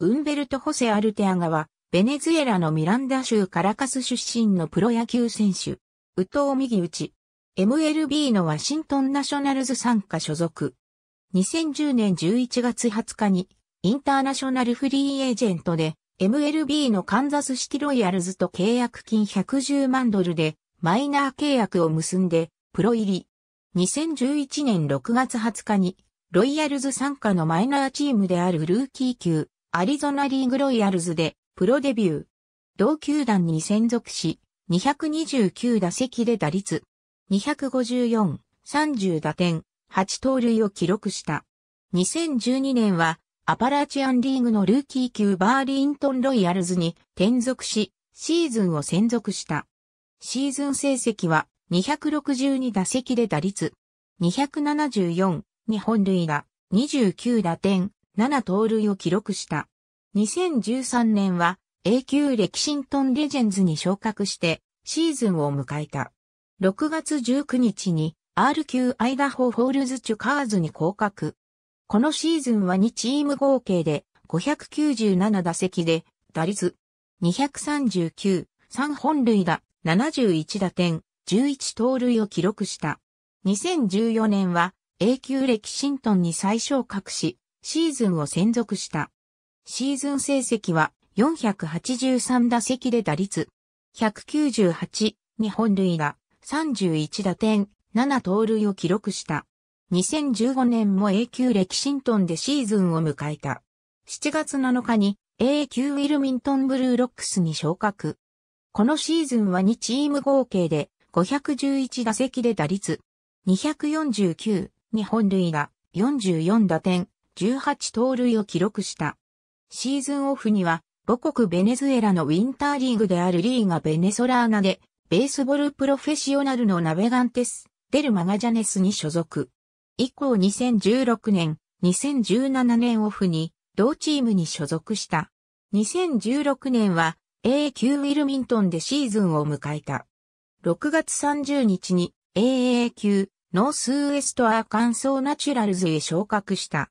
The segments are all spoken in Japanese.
ウンベルト・ホセ・アルテアガは、ベネズエラのミランダ州カラカス出身のプロ野球選手、ウト藤右打ち、MLB のワシントンナショナルズ参加所属。2010年11月20日に、インターナショナルフリーエージェントで、MLB のカンザスシティロイヤルズと契約金110万ドルで、マイナー契約を結んで、プロ入り。2011年6月20日に、ロイヤルズ参加のマイナーチームであるルーキー級、アリゾナリーグロイヤルズでプロデビュー。同球団に専属し、229打席で打率、254、30打点、8盗塁を記録した。2012年は、アパラチアンリーグのルーキー級バーリントンロイヤルズに転属し、シーズンを専属した。シーズン成績は、262打席で打率、274、日本塁打、29打点、7盗塁を記録した。2013年は A 級レキシントンレジェンズに昇格してシーズンを迎えた。6月19日に R 級アイダホーホールズチュカーズに降格。このシーズンは2チーム合計で597打席で打率239、3本塁打、71打点、11盗塁を記録した。2014年は A 級レキシントンに再昇格し、シーズンを専属した。シーズン成績は483打席で打率198、日本塁打31打点、7盗塁を記録した。2015年も A 級レキシントンでシーズンを迎えた。7月7日に A 級ウィルミントンブルーロックスに昇格。このシーズンは2チーム合計で511打席で打率249、日本塁打44打点、18盗塁を記録した。シーズンオフには、母国ベネズエラのウィンターリーグであるリーガ・ベネソラーナで、ベースボールプロフェッショナルのナベガンテス、デル・マガジャネスに所属。以降2016年、2017年オフに、同チームに所属した。2016年は A 級ウィルミントンでシーズンを迎えた。6月30日に AA 級ノースウエストアーカンソーナチュラルズへ昇格した。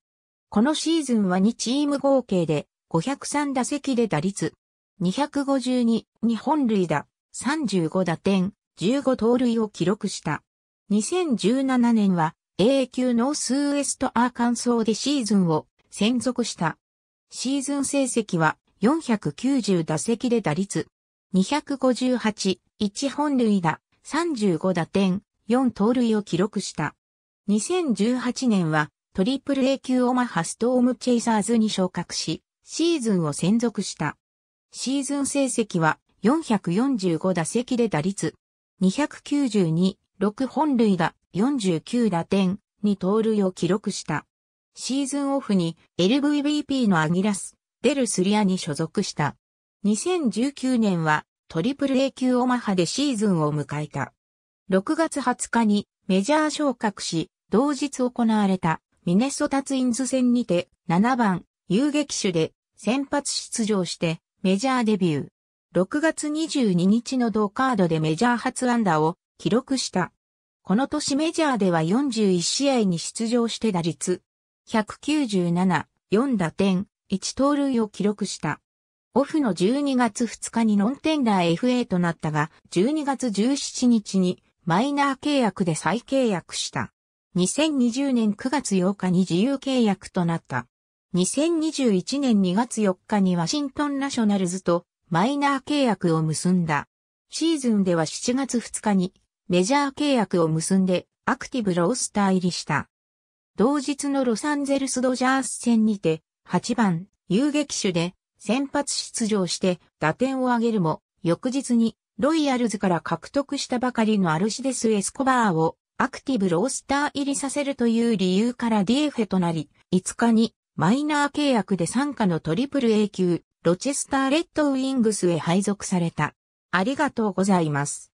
このシーズンは2チーム合計で503打席で打率252、2本塁打、35打点、15盗塁を記録した。2017年は A 級ノースウエストアーカンソーでシーズンを専属した。シーズン成績は490打席で打率258、1本塁打、35打点、4盗塁を記録した。2018年はトリプル A 級オマハストームチェイサーズに昇格し、シーズンを専属した。シーズン成績は445打席で打率、292、6本塁打、49打点、に盗塁を記録した。シーズンオフに LVVP のアギラス、デルスリアに所属した。2019年はトリプル A 級オマハでシーズンを迎えた。6月20日にメジャー昇格し、同日行われたミネソタツインズ戦にて7番遊撃手で先発出場してメジャーデビュー。6月22日の同カードでメジャー初安打を記録した。この年メジャーでは41試合に出場して打率197、4打点、1盗塁を記録した。オフの12月2日にノンテンダー FA となったが、12月17日にマイナー契約で再契約した。2020年9月8日に自由契約となった。2021年2月4日にワシントンナショナルズとマイナー契約を結んだ。シーズンでは7月2日にメジャー契約を結んでアクティブロースター入りした。同日のロサンゼルスドジャース戦にて8番遊撃手で先発出場して打点を挙げるも翌日にロイヤルズから獲得したばかりのアルシデス・エスコバーをアクティブロースター入りさせるという理由からディエフとなり、5日にマイナー契約で参加のトリプル A 級、ロチェスターレッドウィングスへ配属された。ありがとうございます。